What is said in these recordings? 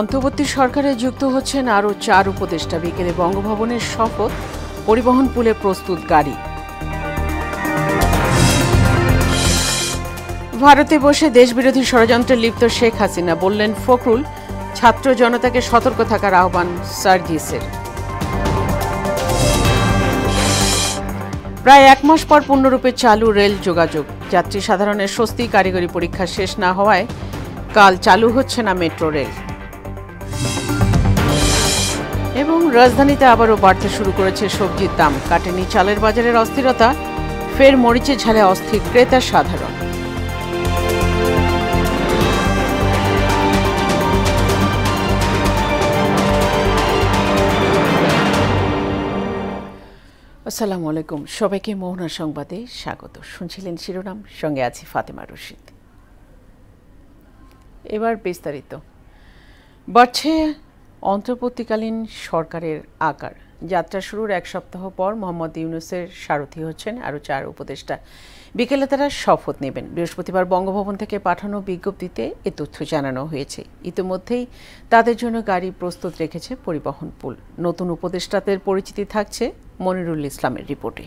অন্তর্বর্তী সরকারে যুক্ত হচ্ছেন আরও চার উপদেষ্টা বিকেলে বঙ্গভবনের শপথ পরিবহন পুলে প্রস্তুত গাড়ি ভারতে বসে দেশবিরোধী ষড়যন্ত্রে লিপ্ত শেখ হাসিনা বললেন ফখরুল ছাত্র জনতাকে সতর্ক থাকার আহ্বান সার্গিসের প্রায় এক মাস পর পূর্ণরূপে চালু রেল যোগাযোগ যাত্রী সাধারণের স্বস্তি কারিগরি পরীক্ষা শেষ না হওয়ায় কাল চালু হচ্ছে না মেট্রো রেল রাজধানীতে আবারও বাড়তে শুরু করেছে সবজির দাম কাটেনি চালের বাজারের অস্থিরতা ফের মরিচে ঝালে অস্থির ক্রেতা সাধারণ আসসালামু আলাইকুম সবাইকে মোহনা সংবাদে স্বাগত শুনছিলেন শিরোনাম সঙ্গে আছি ফাতেমা রশিদ এবার বিস্তারিত বাড়ছে অন্তর্বর্তীকালীন সরকারের আকার যাত্রা শুরুর এক সপ্তাহ পর মোহাম্মদ ইউনুসের সারথি হচ্ছেন আরও চার উপদেষ্টা বিকেলে তারা শপথ নেবেন বৃহস্পতিবার বঙ্গভবন থেকে পাঠানো বিজ্ঞপ্তিতে এ তথ্য জানানো হয়েছে ইতিমধ্যেই তাদের জন্য গাড়ি প্রস্তুত রেখেছে পরিবহন পুল নতুন উপদেষ্টাদের পরিচিতি থাকছে মনিরুল ইসলামের রিপোর্টে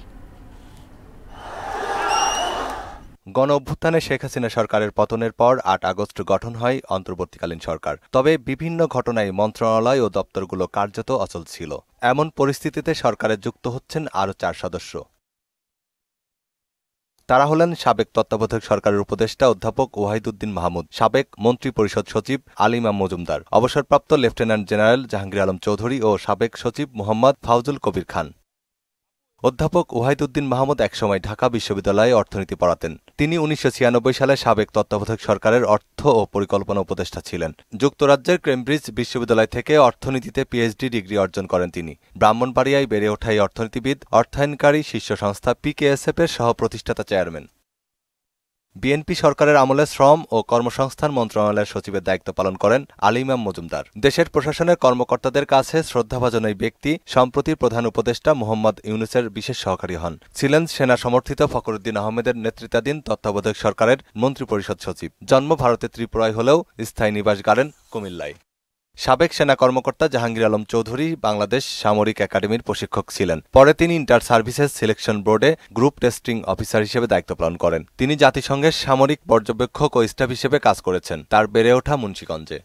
গণ অভ্যুত্থানে শেখ হাসিনা সরকারের পতনের পর আট আগস্ট গঠন হয় অন্তর্বর্তীকালীন সরকার তবে বিভিন্ন ঘটনায় মন্ত্রণালয় ও দপ্তরগুলো কার্যত অচল ছিল এমন পরিস্থিতিতে সরকারে যুক্ত হচ্ছেন আরও চার সদস্য তারা হলেন সাবেক তত্ত্বাবধায়ক সরকারের উপদেষ্টা অধ্যাপক ওয়াহিদুদ্দিন মাহমুদ সাবেক মন্ত্রী পরিষদ সচিব আলিমা মজুমদার অবসরপ্রাপ্ত লেফটেন্যান্ট জেনারেল জাহাঙ্গীর আলম চৌধুরী ও সাবেক সচিব মোহাম্মদ ফাউজুল কবির খান অধ্যাপক ওয়াহিদুদ্দিন মাহমুদ একসময় ঢাকা বিশ্ববিদ্যালয়ে অর্থনীতি পড়াতেন তিনি উনিশশো সালে সাবেক তত্ত্বাবধায়ক সরকারের অর্থ ও পরিকল্পনা উপদেষ্টা ছিলেন যুক্তরাজ্যের ক্রেমব্রিজ বিশ্ববিদ্যালয় থেকে অর্থনীতিতে পিএইচডি ডিগ্রি অর্জন করেন তিনি ব্রাহ্মণবাড়িয়ায় বেড়ে ওঠাই অর্থনীতিবিদ অর্থায়নকারী শীর্ষ সংস্থা পিকেএসএফ এর সহ প্রতিষ্ঠাতা চেয়ারম্যান বিএনপি সরকারের আমলে শ্রম ও কর্মসংস্থান মন্ত্রণালয়ের সচিবের দায়িত্ব পালন করেন আলিমাম মজুমদার দেশের প্রশাসনের কর্মকর্তাদের কাছে শ্রদ্ধাভাজন এই ব্যক্তি সম্প্রতি প্রধান উপদেষ্টা মোহাম্মদ ইউনুসের বিশেষ সহকারী হন ছিলেন সেনা সমর্থিত ফখরুদ্দিন আহমেদের নেতৃত্বাধীন তত্ত্বাবধায়ক সরকারের মন্ত্রিপরিষদ সচিব জন্ম ভারতের ত্রিপুরায় হলেও স্থায়ী নিবাস গাড়েন কুমিল্লায় সাবেক সেনা কর্মকর্তা জাহাঙ্গীর আলম চৌধুরী বাংলাদেশ সামরিক একাডেমির প্রশিক্ষক ছিলেন পরে তিনি ইন্টার সার্ভিসেস সিলেকশন বোর্ডে গ্রুপ টেস্টিং অফিসার হিসেবে দায়িত্ব পালন করেন তিনি জাতিসংঘের সামরিক পর্যবেক্ষক ও স্টাফ হিসেবে কাজ করেছেন তার বেড়ে ওঠা মুন্সীগঞ্জে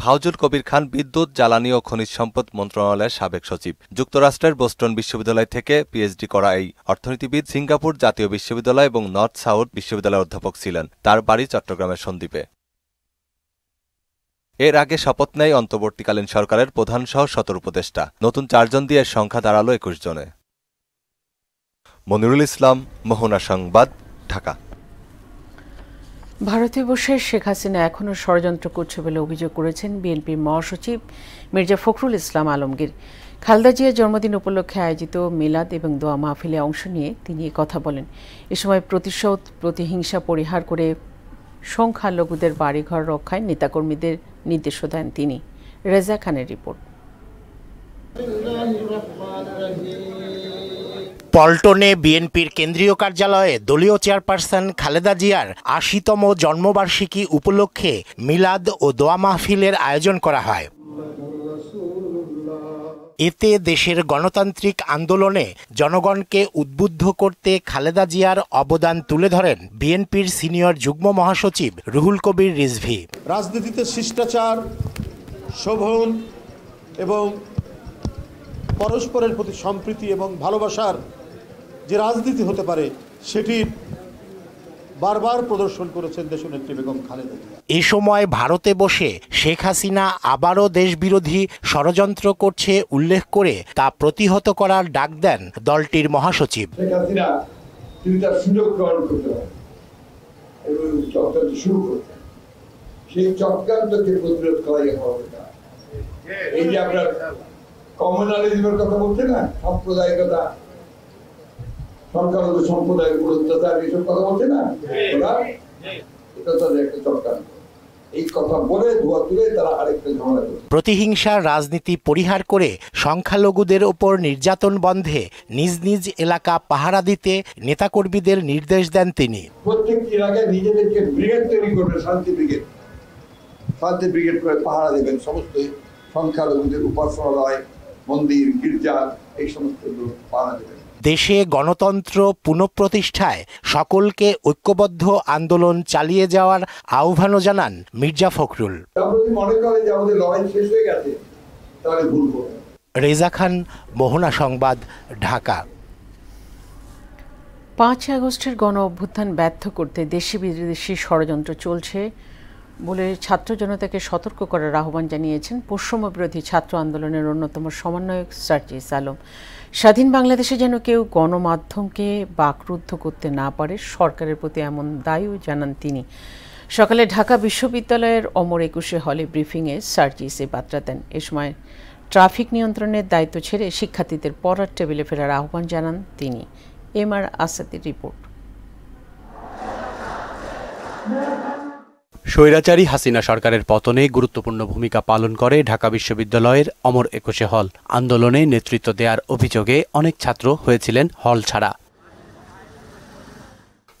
ফাউজুল কবির খান বিদ্যুৎ জ্বালানি ও খনিজ সম্পদ মন্ত্রণালয়ের সাবেক সচিব যুক্তরাষ্ট্রের বোস্টন বিশ্ববিদ্যালয় থেকে পিএইচডি করা এই অর্থনীতিবিদ সিঙ্গাপুর জাতীয় বিশ্ববিদ্যালয় এবং নর্থ সাউথ বিশ্ববিদ্যালয়ের অধ্যাপক ছিলেন তার বাড়ি চট্টগ্রামের সন্দ্বীপে এর আগে শপথ নেয় অন্তর্বর্তীকালীন সরকারের প্রধান সহ সতর উপদেষ্টা নতুন চারজন দিয়ে সংখ্যা দাঁড়ালো একুশ জনে মনিরুল ইসলাম মোহনা সংবাদ ঢাকা ভারতে বসে শেখ হাসিনা এখনও ষড়যন্ত্র করছে বলে অভিযোগ করেছেন বিএনপির মহাসচিব মির্জা ফখরুল ইসলাম আলমগীর খালদা জিয়ার জন্মদিন উপলক্ষে আয়োজিত মিলাদ এবং দোয়া মাহফিলে অংশ নিয়ে তিনি কথা বলেন এ সময় প্রতিশোধ প্রতিহিংসা পরিহার করে সংখ্যালঘুদের বাড়িঘর রক্ষায় নেতাকর্মীদের নির্দেশ দেন তিনি রেজা খানের রিপোর্ট পল্টনে বিএনপির কেন্দ্রীয় কার্যালয়ে দলীয় চেয়ারপারসন খালেদা জিয়ার আশিতম জন্মবার্ষিকী উপলক্ষে মিলাদ ও দোয়া মাহফিলের আয়োজন করা হয় এতে দেশের গণতান্ত্রিক আন্দোলনে জনগণকে উদ্বুদ্ধ করতে খালেদা জিয়ার অবদান তুলে ধরেন বিএনপির সিনিয়র যুগ্ম মহাসচিব রুহুল কবির রিজভি রাজনীতিতে শিষ্টাচার শোভন এবং পরস্পরের প্রতি সম্প্রীতি এবং ভালোবাসার যে রাজনীতি হতে পারে সেটির বারবার প্রদর্শন করেছেন দেশনেত্রী বেগম খালেদা জিয়া এই সময় ভারতে বসে শেখ হাসিনা আবারও দেশবিরোধী ষড়যন্ত্র করছে উল্লেখ করে তা প্রতিহত করার ডাক দেন দলটির মহাসচিব শেখ হাসিনা তিনি তার সুযোগ গ্রহণ করতে এবং চক্রান্ত শুরু সেই চক্রান্তকে প্রতিরোধ করাই এই যে আপনার কথা বলছে না সাম্প্রদায়িকতা সংখ্যালঘু সম্প্রদায়ের উপর অত্যাচার এইসব কথা বলছে না হ্যাঁ। এটা তাদের একটা চক্রান্ত প্রতিহিংসার রাজনীতি পরিহার করে সংখ্যালঘুদের ওপর নির্যাতন বন্ধে নিজ নিজ এলাকা পাহারা দিতে নেতাকর্মীদের নির্দেশ দেন তিনি সংখ্যালঘুদের উপাসনালয় মন্দির গির্জা এই সমস্ত পাহারা দেবেন দেশে গণতন্ত্র পুনঃপ্রতিষ্ঠায় সকলকে ঐক্যবদ্ধ আন্দোলন চালিয়ে যাওয়ার আহ্বানও জানান মির্জা ফখরুল রেজা খান মোহনা সংবাদ ঢাকা পাঁচ আগস্টের গণ অভ্যুত্থান ব্যর্থ করতে দেশি বিদেশি ষড়যন্ত্র চলছে বলে ছাত্র জনতাকে সতর্ক করার আহ্বান জানিয়েছেন পশ্চিমা বিরোধী ছাত্র আন্দোলনের অন্যতম সমন্বয়ক সার্জিস আলম স্বাধীন বাংলাদেশে যেন কেউ গণমাধ্যমকে বাকরুদ্ধ করতে না পারে সরকারের প্রতি এমন দায়ও জানান তিনি সকালে ঢাকা বিশ্ববিদ্যালয়ের অমর একুশে হলে ব্রিফিংয়ে সার্জিস এ বার্তা দেন এ সময় ট্রাফিক নিয়ন্ত্রণের দায়িত্ব ছেড়ে শিক্ষার্থীদের পড়ার টেবিলে ফেরার আহ্বান জানান তিনি এম আর আসাদের রিপোর্ট স্বৈরাচারী হাসিনা সরকারের পতনে গুরুত্বপূর্ণ ভূমিকা পালন করে ঢাকা বিশ্ববিদ্যালয়ের অমর একুশে হল আন্দোলনে নেতৃত্ব দেওয়ার অভিযোগে অনেক ছাত্র হয়েছিলেন হল ছাড়া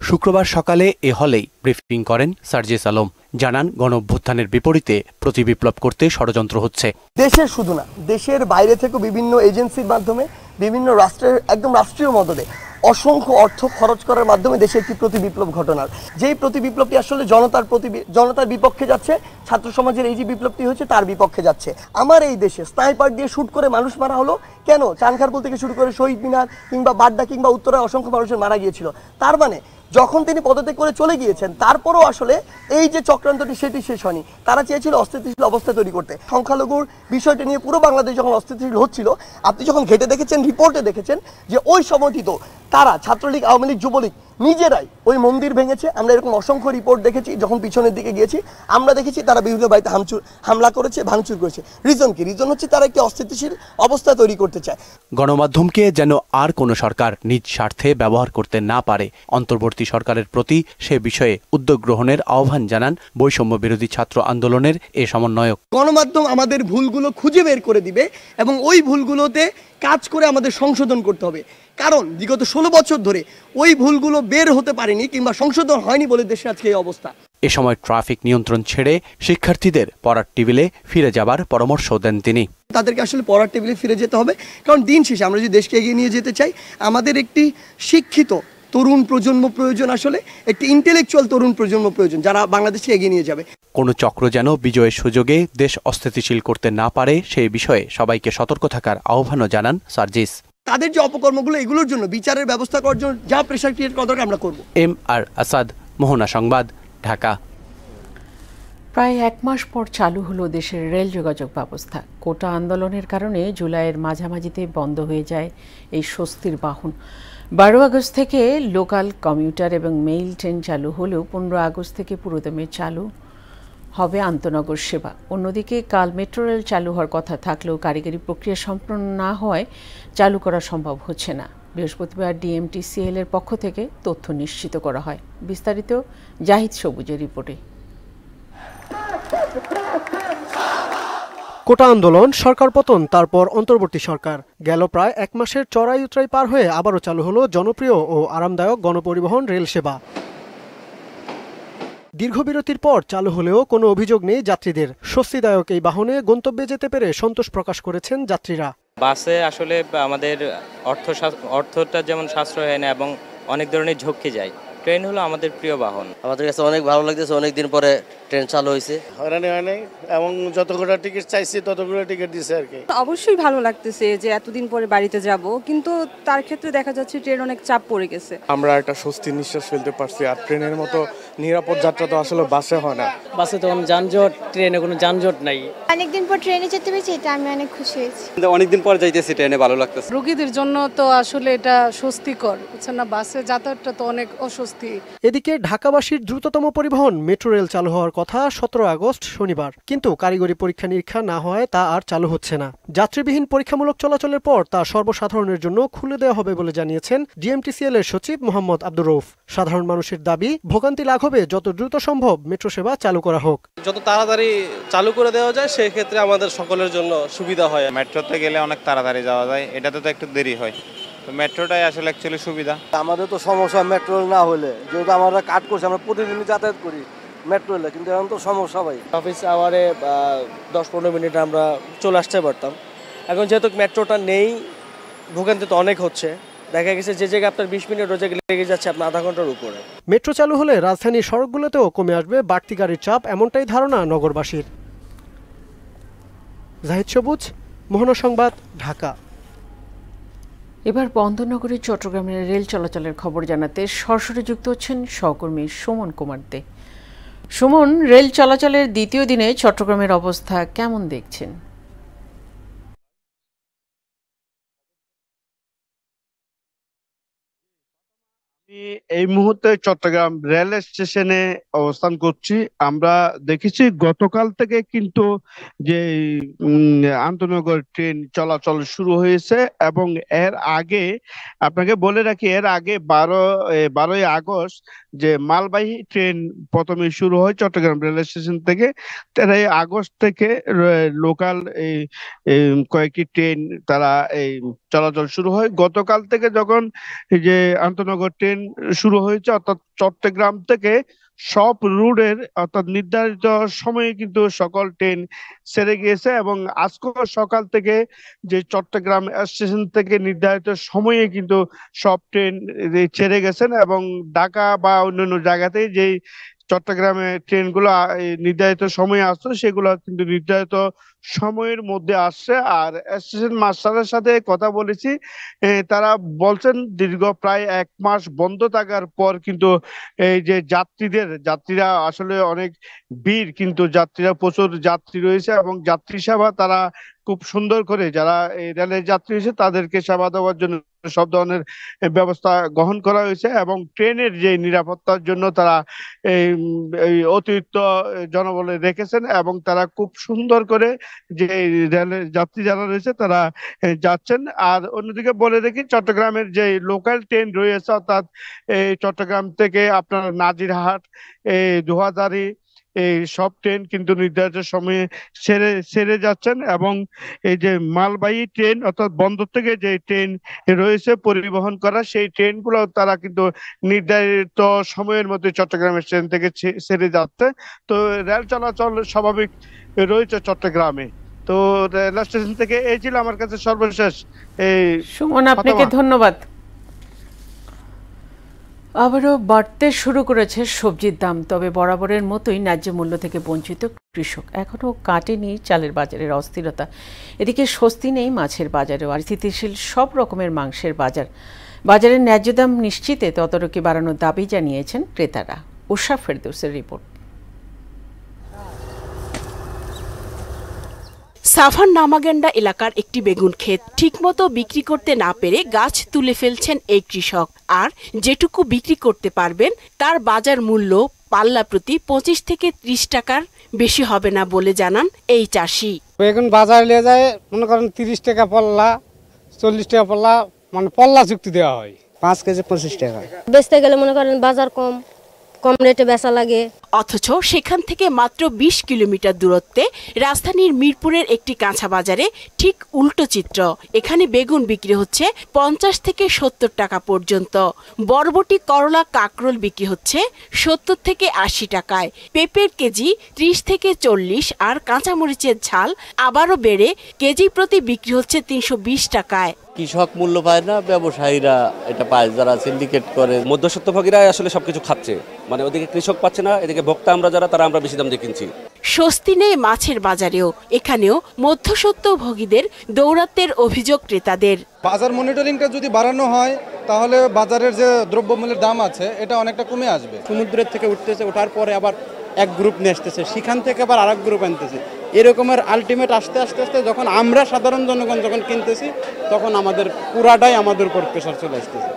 শুক্রবার সকালে এ হলেই ব্রিফিং করেন সার্জিস আলম জানান গণঅভ্যুত্থানের বিপরীতে প্রতি বিপ্লব করতে ষড়যন্ত্র হচ্ছে দেশের শুধু না দেশের বাইরে থেকে বিভিন্ন এজেন্সির মাধ্যমে বিভিন্ন রাষ্ট্রের একদম রাষ্ট্রীয় মদদে অসংখ্য অর্থ খরচ করার মাধ্যমে দেশে একটি প্রতি বিপ্লব ঘটনার যেই প্রতি বিপ্লবটি আসলে জনতার প্রতি জনতার বিপক্ষে যাচ্ছে ছাত্র সমাজের এই যে বিপ্লবটি হয়েছে তার বিপক্ষে যাচ্ছে আমার এই দেশে স্নাইপার দিয়ে শ্যুট করে মানুষ মারা হলো কেন চানখারপুল থেকে শুরু করে শহীদ মিনার কিংবা বাড্ডা কিংবা উত্তরে অসংখ্য মানুষের মারা গিয়েছিল তার মানে যখন তিনি পদত্যাগ করে চলে গিয়েছেন তারপরও আসলে এই যে চক্রান্তটি সেটি শেষ হয়নি তারা চেয়েছিল অস্থিতিশীল অবস্থা তৈরি করতে সংখ্যালঘুর বিষয়টি নিয়ে পুরো বাংলাদেশ যখন অস্থিতিশীল হচ্ছিল আপনি যখন ঘেটে দেখেছেন রিপোর্টে দেখেছেন যে ওই সময়টি তো তারা ছাত্রলীগ আওয়ামী লীগ যুবলীগ নিজেরাই ওই মন্দির ভেঙেছে আমরা এরকম অসংখ্য রিপোর্ট দেখেছি যখন পিছনের দিকে গিয়েছি আমরা দেখেছি তারা বিভিন্ন বাড়িতে হামচুর হামলা করেছে ভাঙচুর করেছে রিজন কি রিজন হচ্ছে তারা একটি অস্থিতিশীল অবস্থা তৈরি করতে চায় গণমাধ্যমকে যেন আর কোনো সরকার নিজ স্বার্থে ব্যবহার করতে না পারে অন্তর্বর্তী সরকারের প্রতি সে বিষয়ে উদ্যোগ গ্রহণের আহ্বান জানান বৈষম্য বিরোধী ছাত্র আন্দোলনের এ সমন্বয়ক গণমাধ্যম আমাদের ভুলগুলো খুঁজে বের করে দিবে এবং ওই ভুলগুলোতে কাজ করে আমাদের সংশোধন করতে হবে কারণ বিগত ষোলো বছর ধরে ওই ভুলগুলো বের হতে পারেনি কিংবা সংশোধন হয়নি বলে দেশে আজকে এই অবস্থা এ সময় ট্রাফিক নিয়ন্ত্রণ ছেড়ে শিক্ষার্থীদের পড়ার টেবিলে ফিরে যাবার পরামর্শ দেন তিনি তাদেরকে আসলে পড়ার টেবিলে ফিরে যেতে হবে কারণ দিন শেষে আমরা যদি দেশকে এগিয়ে নিয়ে যেতে চাই আমাদের একটি শিক্ষিত তরুণ প্রজন্ম প্রয়োজন আসলে একটি ইন্টেলেকচুয়াল তরুণ প্রজন্ম প্রয়োজন যারা বাংলাদেশে এগিয়ে নিয়ে যাবে কোনো চক্র যেন বিজয়ের সুযোগে দেশ অস্থিতিশীল করতে না পারে সেই বিষয়ে সবাইকে সতর্ক থাকার আহ্বানও জানান সার্জিস তাদের যে অপকর্মগুলো এগুলোর জন্য বিচারের ব্যবস্থা করার জন্য যা প্রেশার ক্রিয়েট করা দরকার আমরা করব এম আর আসাদ মোহনা সংবাদ ঢাকা প্রায় এক মাস পর চালু হলো দেশের রেল যোগাযোগ ব্যবস্থা কোটা আন্দোলনের কারণে জুলাইয়ের মাঝামাঝিতে বন্ধ হয়ে যায় এই স্বস্তির বাহন বারো আগস্ট থেকে লোকাল কমিউটার এবং মেইল ট্রেন চালু হলেও পনেরো আগস্ট থেকে পুরোদমে চালু হবে আন্তনগর সেবা অন্যদিকে কাল মেট্রো রেল চালু হওয়ার কথা থাকলেও কারিগরি প্রক্রিয়া সম্পন্ন না হওয়ায় চালু করা সম্ভব হচ্ছে না বৃহস্পতিবার ডিএমটিসিএল এর পক্ষ থেকে তথ্য নিশ্চিত করা হয় বিস্তারিত জাহিদ সবুজের রিপোর্টে কোটা আন্দোলন সরকার পতন তারপর অন্তর্বর্তী সরকার গেল প্রায় এক মাসের চড়াই উতরাই পার হয়ে আবারও চালু হলো জনপ্রিয় ও আরামদায়ক গণপরিবহন রেল সেবা দীর্ঘ বিরতির পর চালু হলেও কোনো অভিযোগ নেই যাত্রীদের স্বস্তিদায়ক এই বাহনে গন্তব্যে যেতে পেরে সন্তোষ প্রকাশ করেছেন যাত্রীরা বাসে আসলে আমাদের অর্থ অর্থটা যেমন সাশ্রয় হয় না এবং অনেক ধরনের ঝক্কি যায় ট্রেন হলো আমাদের প্রিয় বাহন আমাদের কাছে অনেক ভালো লাগতেছে অনেক দিন পরে ট্রেন চালু হয়েছে হয়রানি হয় নাই এবং যতগুলো টিকিট চাইছি ততগুলো টিকিট দিছে আর কি অবশ্যই ভালো লাগতেছে যে এতদিন পরে বাড়িতে যাব কিন্তু তার ক্ষেত্রে দেখা যাচ্ছে ট্রেন অনেক চাপ পড়ে গেছে আমরা একটা স্বস্তি নিঃশ্বাস ফেলতে পারছি আর ট্রেনের মতো নিরাপদ যাত্রা তো আসলে বাসে হয় না বাসে তো যানজট ট্রেনে কোনো যানজট নাই অনেকদিন পর ট্রেনে যেতে পেরেছি এটা আমি অনেক খুশি হয়েছি অনেকদিন পর যাইতেছি ট্রেনে ভালো লাগতেছে রোগীদের জন্য তো আসলে এটা স্বস্তিকর বুঝছেন না বাসে যাতায়াতটা তো অনেক অস্বস্তি অস্বস্তি এদিকে ঢাকাবাসীর দ্রুততম পরিবহন মেট্রো রেল চালু হওয়ার কথা সতেরো আগস্ট শনিবার কিন্তু কারিগরি পরীক্ষা নিরীক্ষা না হওয়ায় তা আর চালু হচ্ছে না যাত্রীবিহীন পরীক্ষামূলক চলাচলের পর তা সর্বসাধারণের জন্য খুলে দেওয়া হবে বলে জানিয়েছেন ডিএমটিসিএল এর সচিব মোহাম্মদ আব্দুর রৌফ সাধারণ মানুষের দাবি ভোগান্তি লাঘবে যত দ্রুত সম্ভব মেট্রো সেবা চালু করা হোক যত তাড়াতাড়ি চালু করে দেওয়া যায় সেক্ষেত্রে আমাদের সকলের জন্য সুবিধা হয় মেট্রোতে গেলে অনেক তাড়াতাড়ি যাওয়া যায় এটাতে তো একটু দেরি হয় তো মেট্রোটাই আসলে অ্যাকচুয়ালি সুবিধা আমাদের তো সমস্যা মেট্রো না হলে যেহেতু আমরা কাট করছি আমরা প্রতিদিন যাতায়াত করি মেট্রো হলে কিন্তু এখন তো সমস্যা ভাই অফিস আওয়ারে দশ পনেরো মিনিট আমরা চলে আসতে পারতাম এখন যেহেতু মেট্রোটা নেই ভোগান্তি তো অনেক হচ্ছে দেখা গেছে যে জায়গায় আপনার বিশ মিনিট রোজে লেগে যাচ্ছে আপনার আধা ঘন্টার উপরে মেট্রো চালু হলে রাজধানীর সড়কগুলোতেও কমে আসবে বাড়তি গাড়ির চাপ এমনটাই ধারণা নগরবাসীর জাহিদ সবুজ মোহনা সংবাদ ঢাকা এবার বন্দরনগরী চট্টগ্রামের রেল চলাচলের খবর জানাতে সরাসরি যুক্ত হচ্ছেন সহকর্মী সুমন কুমার দে সুমন রেল চলাচলের দ্বিতীয় দিনে চট্টগ্রামের অবস্থা কেমন দেখছেন এই মুহূর্তে চট্টগ্রাম রেল স্টেশনে অবস্থান করছি আমরা দেখেছি গতকাল থেকে কিন্তু যে আন্তনগর ট্রেন চলাচল শুরু হয়েছে এবং এর আগে আপনাকে বলে রাখি এর আগে বারো বারোই আগস্ট যে মালবাহী ট্রেন প্রথমে শুরু হয় চট্টগ্রাম রেল স্টেশন থেকে তেরোই আগস্ট থেকে লোকাল এই কয়েকটি ট্রেন তারা এই চলাচল শুরু হয় গতকাল থেকে যখন যে আন্তনগর ট্রেন শুরু হয়েছে অর্থাৎ চট্টগ্রাম থেকে সব রুটের অর্থাৎ নির্ধারিত সময়ে কিন্তু সকল ট্রেন সেরে গিয়েছে এবং আজকে সকাল থেকে যে চট্টগ্রাম স্টেশন থেকে নির্ধারিত সময়ে কিন্তু সব ট্রেন ছেড়ে গেছেন এবং ঢাকা বা অন্যান্য জায়গাতে যেই চট্টগ্রামে ট্রেনগুলো নির্ধারিত সময়ে আসতো সেগুলো কিন্তু নির্ধারিত সময়ের মধ্যে আসছে আর অ্যাসিস্ট্যান্ট মাস্টারের সাথে কথা বলেছি তারা বলছেন দীর্ঘ প্রায় এক মাস বন্ধ থাকার পর কিন্তু এই যে যাত্রীদের যাত্রীরা আসলে অনেক ভিড় কিন্তু যাত্রীরা প্রচুর যাত্রী রয়েছে এবং যাত্রী সেবা তারা খুব সুন্দর করে যারা এই রেলের যাত্রী হয়েছে তাদেরকে সেবা দেওয়ার জন্য সব ধরনের ব্যবস্থা গ্রহণ করা হয়েছে এবং ট্রেনের যে নিরাপত্তার জন্য তারা এই অতিরিক্ত জনবলে রেখেছেন এবং তারা খুব সুন্দর করে যে রেলের যাত্রী যারা রয়েছে তারা যাচ্ছেন আর অন্যদিকে বলে দেখি চট্টগ্রামের যে লোকাল ট্রেন রয়েছে অর্থাৎ চট্টগ্রাম থেকে আপনার নাজিরহাট এই দোহাজারি এই সব ট্রেন কিন্তু নির্ধারিত সময়ে সেরে সেরে যাচ্ছেন এবং এই যে মালবাহী ট্রেন অর্থাৎ বন্দর থেকে যে ট্রেন রয়েছে পরিবহন করা সেই ট্রেনগুলো তারা কিন্তু নির্ধারিত সময়ের মধ্যে চট্টগ্রামের ট্রেন থেকে সেরে যাচ্ছে তো রেল চলাচল স্বাভাবিক রয়েছে চট্টগ্রামে তো রেল স্টেশন থেকে এই ছিল আমার কাছে সর্বশেষ এই সুমন আপনাকে ধন্যবাদ আবারও বাড়তে শুরু করেছে সবজির দাম তবে বরাবরের মতোই ন্যায্য মূল্য থেকে বঞ্চিত কৃষক এখনও কাটেনি চালের বাজারের অস্থিরতা এদিকে স্বস্তি নেই মাছের বাজারেও আর স্থিতিশীল সব রকমের মাংসের বাজার বাজারের ন্যায্য দাম নিশ্চিতে ততটকি বাড়ানোর দাবি জানিয়েছেন ক্রেতারা উষা ফেরদৌসের রিপোর্ট সাভার নামাগেন্ডা এলাকার একটি বেগুন ক্ষেত ঠিকমতো বিক্রি করতে না পেরে গাছ তুলে ফেলছেন এই কৃষক আর যেটুকু বিক্রি করতে পারবেন তার বাজার মূল্য পাল্লা প্রতি পঁচিশ থেকে ত্রিশ টাকার বেশি হবে না বলে জানান এই চাষি বেগুন বাজার নিয়ে যায় মনে করেন তিরিশ টাকা পল্লা চল্লিশ টাকা পল্লা মানে পল্লা চুক্তি দেওয়া হয় পাঁচ কেজি পঁচিশ টাকা বেচতে গেলে মনে করেন বাজার কম কম রেটে বেচা লাগে অথচ সেখান থেকে মাত্র ২০ কিলোমিটার দূরত্বে রাজধানীর মিরপুরের একটি কাঁচা বাজারে ঠিক উল্টো চিত্র এখানে বেগুন বিক্রি হচ্ছে পঞ্চাশ থেকে সত্তর টাকা পর্যন্ত বরবটি করলা কাকরোল বিক্রি হচ্ছে সত্তর থেকে আশি টাকায় পেঁপের কেজি ত্রিশ থেকে চল্লিশ আর কাঁচামরিচের ঝাল আবারও বেড়ে কেজি প্রতি বিক্রি হচ্ছে তিনশো টাকায় কৃষক মূল্য পায় না ব্যবসায়ীরা এটা পায় যারা সিন্ডিকেট করে ভোগীরা আসলে সবকিছু খাচ্ছে মানে ওদিকে কৃষক পাচ্ছে না এদিকে ভোক্তা আমরা যারা তারা আমরা বেশি দাম দিয়ে কিনছি স্বস্তি নেই মাছের বাজারেও এখানেও মধ্যস্বত্বভোগীদের দৌরাত্মের অভিযোগ ক্রেতাদের বাজার মনিটরিংটা যদি বাড়ানো হয় তাহলে বাজারের যে দ্রব্যমূল্যের দাম আছে এটা অনেকটা কমে আসবে সমুদ্রের থেকে উঠতেছে ওঠার পরে আবার এক গ্রুপ নিয়ে আসতেছে সেখান থেকে আবার আরেক গ্রুপ আনতেছে এরকমের আলটিমেট আস্তে আস্তে আস্তে যখন আমরা সাধারণ জনগণ যখন কিনতেছি তখন আমাদের পুরাটাই আমাদের উপর প্রেশার চলে আসতেছে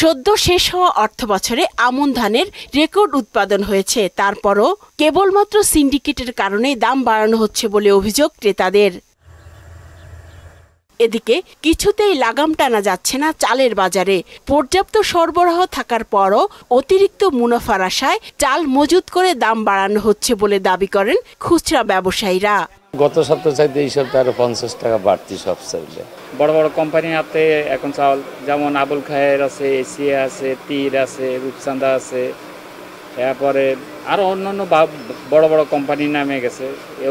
সদ্য শেষ হওয়া অর্থ বছরে আমন ধানের রেকর্ড উৎপাদন হয়েছে তারপরও কেবলমাত্র সিন্ডিকেটের কারণে দাম বাড়ানো হচ্ছে বলে অভিযোগ ক্রেতাদের এদিকে কিছুতেই লাগাম টানা যাচ্ছে না চালের বাজারে পর্যাপ্ত সরবরাহ থাকার পরও অতিরিক্ত মুনাফার আশায় চাল মজুত করে দাম বাড়ানো হচ্ছে বলে দাবি করেন খুচরা ব্যবসায়ীরা গত সপ্তাহ চাইতে এই সপ্তাহে আরো পঞ্চাশ টাকা বাড়তি সব চাইলে বড় বড় কোম্পানি হাতে এখন চাল যেমন আবুল খায়ের আছে এসিয়া আছে তীর আছে রূপচান্দা আছে তারপরে আরও অন্য অন্য বড় বড় কোম্পানি নামে গেছে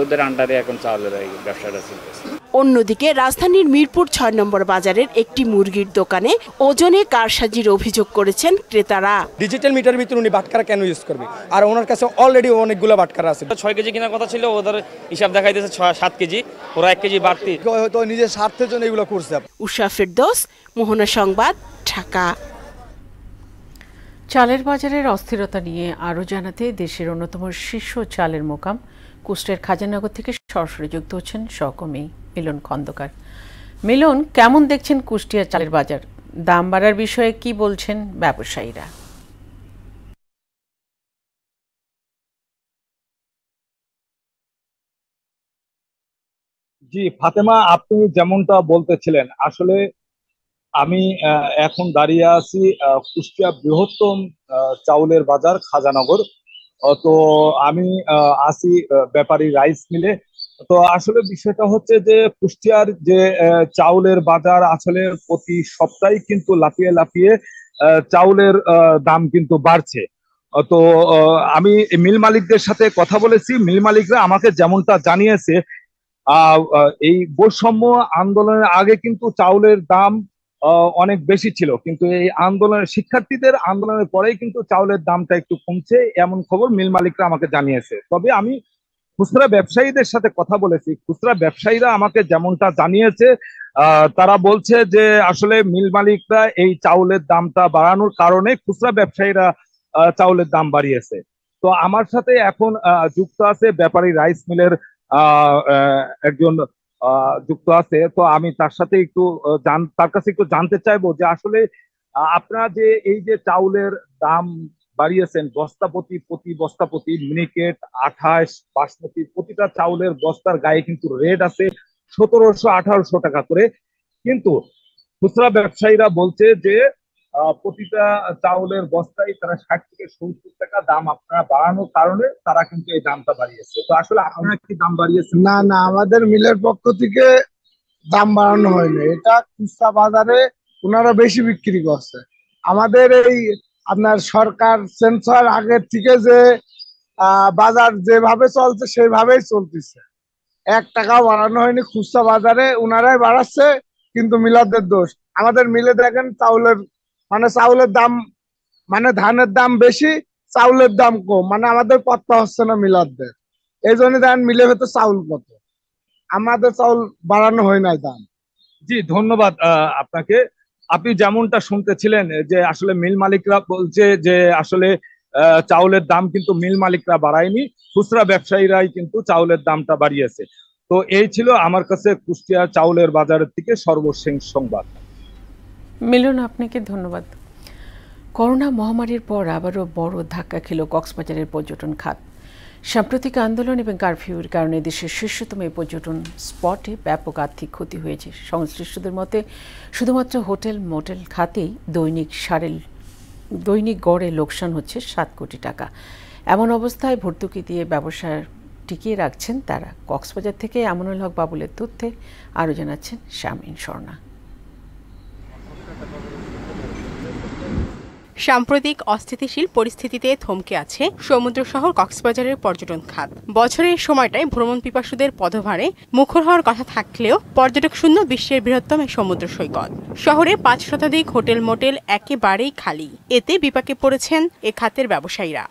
ওদের আন্ডারে এখন চাউলের ব্যবসাটা চলতেছে অন্যদিকে রাজধানীর মিরপুর ছয় নম্বর বাজারের একটি মুরগির দোকানে ওজনে কারসাজির অভিযোগ করেছেন ক্রেতারা ডিজিটাল মিটার ভিতরে উনি বাটকারা কেন ইউজ করবে আর ওনার কাছে অলরেডি অনেকগুলো বাটকারা আছে ছয় কেজি কেনার কথা ছিল ওদের হিসাব দেখাইতেছে ছয় সাত কেজি ওরা এক কেজি বাড়তি হয়তো নিজের স্বার্থের জন্য এগুলো করছে উষা ফেরদোস মোহনা সংবাদ ঢাকা চালের বাজারের অস্থিরতা নিয়ে আরও জানাতে দেশের অন্যতম শীর্ষ চালের মোকাম কুষ্টের খাজানগর থেকে সরাসরি যুক্ত হচ্ছেন সহকর্মী মিলন খন্দকার মিলন কেমন দেখছেন কুষ্টিয়ার চালের বাজার দাম বাড়ার বিষয়ে কি বলছেন ব্যবসায়ীরা জি ফাতেমা আপনি যেমনটা বলতেছিলেন আসলে আমি এখন দাঁড়িয়ে আছি কুষ্টিয়া বৃহত্তম চাউলের বাজার খাজানগর তো আমি আসি ব্যাপারী রাইস মিলে তো আসলে বিষয়টা হচ্ছে যে কুষ্টিয়ার যে চাউলের বাজার আসলে প্রতি সপ্তাহে কিন্তু লাফিয়ে লাফিয়ে চাউলের দাম কিন্তু বাড়ছে তো আমি মিল মালিকদের সাথে কথা বলেছি মিল মালিকরা আমাকে যেমনটা জানিয়েছে এই বৈষম্য আন্দোলনের আগে কিন্তু চাউলের দাম অনেক বেশি ছিল কিন্তু এই আন্দোলনের শিক্ষার্থীদের আন্দোলনের পরেই কিন্তু চাউলের দামটা একটু কমছে এমন খবর মিল মালিকরা আমাকে জানিয়েছে তবে আমি খুচরা ব্যবসায়ীদের সাথে কথা বলেছি খুচরা ব্যবসায়ীরা আমাকে যেমনটা জানিয়েছে তারা বলছে যে আসলে মিল মালিকরা এই চাউলের দামটা বাড়ানোর কারণে খুচরা ব্যবসায়ীরা চাউলের দাম বাড়িয়েছে তো আমার সাথে এখন যুক্ত আছে ব্যাপারী রাইস মিলের একজন যুক্ত আছে তো আমি তার সাথে একটু তার কাছে একটু জানতে চাইবো যে আসলে আপনারা যে এই যে চাউলের দাম বাড়িয়েছেন বস্তাপতি প্রতি বস্তাপতি মিনিকেট আঠাশ বাসমতি প্রতিটা চাউলের বস্তার গায়ে কিন্তু রেট আছে সতেরোশো আঠারোশো টাকা করে কিন্তু খুচরা ব্যবসায়ীরা বলছে যে প্রতিটা চাউলের বস্তায় তারা ষাট থেকে সত্তর টাকা দাম আপনারা বাড়ানোর কারণে তারা কিন্তু এই দামটা বাড়িয়েছে তো আসলে আপনার কি দাম বাড়িয়েছে না না আমাদের মিলের পক্ষ থেকে দাম বাড়ানো হয়নি এটা খুচরা বাজারে ওনারা বেশি বিক্রি করছে আমাদের এই আপনার সরকার সেন্সর আগে থেকে যে বাজার যেভাবে চলছে সেভাবেই চলতেছে এক টাকা বাড়ানো হয়নি খুচরা বাজারে ওনারাই বাড়াচ্ছে কিন্তু মিলাদের দোষ আমাদের মিলে দেখেন চাউলের মানে চাউলের দাম মানে ধানের দাম বেশি চাউলের দাম কম মানে আমাদের পত্তা হচ্ছে না মিলাদের এই জন্য দেখেন মিলে ভেতর চাউল কত আমাদের চাউল বাড়ানো হয় নাই দাম জি ধন্যবাদ আপনাকে আপনি যেমনটা শুনতেছিলেন যে আসলে মিল মালিকরা বলছে যে আসলে চাউলের দাম কিন্তু মিল মালিকরা বাড়ায়নি খুচরা ব্যবসায়ীরাই কিন্তু চাউলের দামটা বাড়িয়েছে তো এই ছিল আমার কাছে কুষ্টিয়া চাউলের বাজারের থেকে সর্বশেষ সংবাদ মিলন আপনাকে ধন্যবাদ করোনা মহামারীর পর আবারও বড় ধাক্কা খেল কক্সবাজারের পর্যটন খাত সাম্প্রতিক আন্দোলন এবং কারফিউর কারণে দেশের শীর্ষতম এই পর্যটন স্পটে ব্যাপক আর্থিক ক্ষতি হয়েছে সংশ্লিষ্টদের মতে শুধুমাত্র হোটেল মোটেল খাতেই দৈনিক সাড়ে দৈনিক গড়ে লোকসান হচ্ছে সাত কোটি টাকা এমন অবস্থায় ভর্তুকি দিয়ে ব্যবসার টিকিয়ে রাখছেন তারা কক্সবাজার থেকে আমানুল হক বাবুলের তথ্যে আরও জানাচ্ছেন শামীন স্বর্ণা সাম্প্রতিক অস্থিতিশীল পরিস্থিতিতে থমকে আছে সমুদ্র শহর কক্সবাজারের পর্যটন খাত বছরের সময়টায় ভ্রমণ পিপাসুদের পদভারে মুখর হওয়ার কথা থাকলেও পর্যটক শূন্য বিশ্বের বৃহত্তম সমুদ্র সৈকত শহরে পাঁচ শতাধিক হোটেল মোটেল একেবারেই খালি এতে বিপাকে পড়েছেন এ খাতের ব্যবসায়ীরা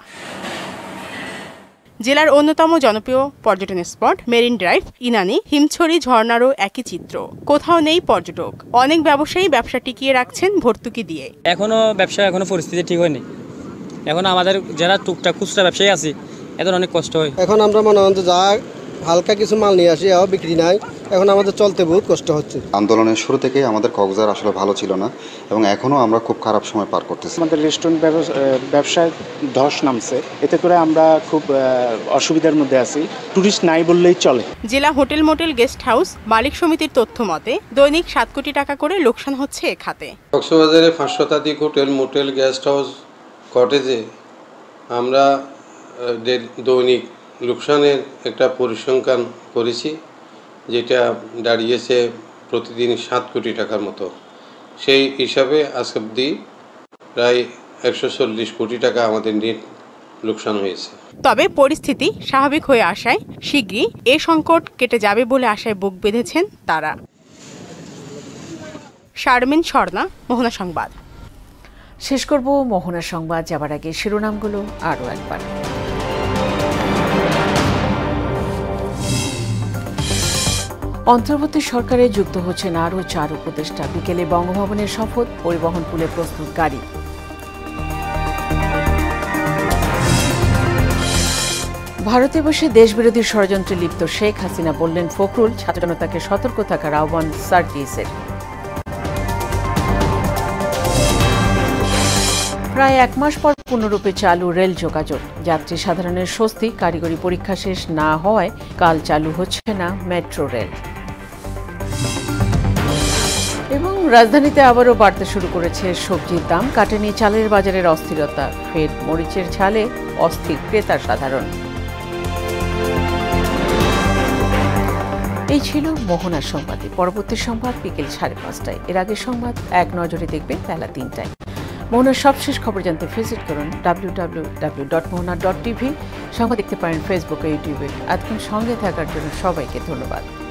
জেলার অন্যতম জনপ্রিয় পর্যটন spot marine drive Inani Himchhari ঝর্ণারও একই চিত্র কোথাও নেই পর্যটক অনেক ব্যবসায়ী ব্যবসা টিকিয়ে রাখছেন ভর্তুকি দিয়ে এখনো ব্যবসা এখনো পরিস্থিতি ঠিক হয়নি এখন আমাদের যারা টুকটাক খুচরা ব্যবসায়ী আছে এদের অনেক কষ্ট হয় এখন আমরা মনে হয় যা হালকা কিছু মাল নিয়ে আসি এও বিক্রি নাই এখন আমাদের চলতে বহুত কষ্ট হচ্ছে আন্দোলনের শুরু থেকে আমাদের কক্সবাজার আসলে ভালো ছিল না এবং এখনও আমরা খুব খারাপ সময় পার করতেছি আমাদের রেস্টুরেন্ট ব্যবসায় ধস নামছে এতে করে আমরা খুব অসুবিধার মধ্যে আছি টুরিস্ট নাই বললেই চলে জেলা হোটেল মোটেল গেস্ট হাউস মালিক সমিতির তথ্য মতে দৈনিক সাত কোটি টাকা করে লোকসান হচ্ছে এ খাতে কক্সবাজারে পাঁচ শতাধিক হোটেল মোটেল গেস্ট হাউস কটেজে আমরা দৈনিক লোকসানের একটা পরিসংখ্যান করেছি যেটা দাঁড়িয়েছে প্রতিদিন সাত কোটি টাকার মতো সেই হিসাবে আজ অব্দি প্রায় একশো চল্লিশ কোটি টাকা আমাদের নেট লোকসান হয়েছে তবে পরিস্থিতি স্বাভাবিক হয়ে আসায় শীঘ্রই এ সংকট কেটে যাবে বলে আশায় বুক বেঁধেছেন তারা শারমিন স্বর্ণা মোহনা সংবাদ শেষ করব মোহনা সংবাদ যাবার আগে শিরোনামগুলো আরও একবার অন্তর্বর্তী সরকারে যুক্ত হচ্ছেন আরও চার উপদেষ্টা বিকেলে বঙ্গভবনের শপথ পরিবহন পুলে প্রস্তুত গাড়ি ভারতে বসে দেশবিরোধী ষড়যন্ত্রে লিপ্ত শেখ হাসিনা বললেন ফখরুল জনতাকে সতর্ক থাকার আহ্বান সার্জিসের প্রায় এক মাস পর পূর্ণরূপে চালু রেল যোগাযোগ যাত্রী সাধারণের স্বস্তি কারিগরি পরীক্ষা শেষ না হওয়ায় কাল চালু হচ্ছে না মেট্রো রেল এবং রাজধানীতে আবারও বাড়তে শুরু করেছে সবজির দাম কাটেনি চালের বাজারের অস্থিরতা ফের মরিচের ছালে অস্থির ক্রেতার সাধারণ এই ছিল মোহনার সংবাদে পরবর্তী সংবাদ বিকেল সাড়ে পাঁচটায় এর আগে সংবাদ এক নজরে দেখবেন বেলা তিনটায় মোহনার সবশেষ খবর জানতে ভিজিট করুন ডাব্লিউ ডাব্লিউ ডাব্লিউ ডট মোহনার ডট টিভি সংবাদ দেখতে পারেন ফেসবুকে ইউটিউবে আজকে সঙ্গে থাকার জন্য সবাইকে ধন্যবাদ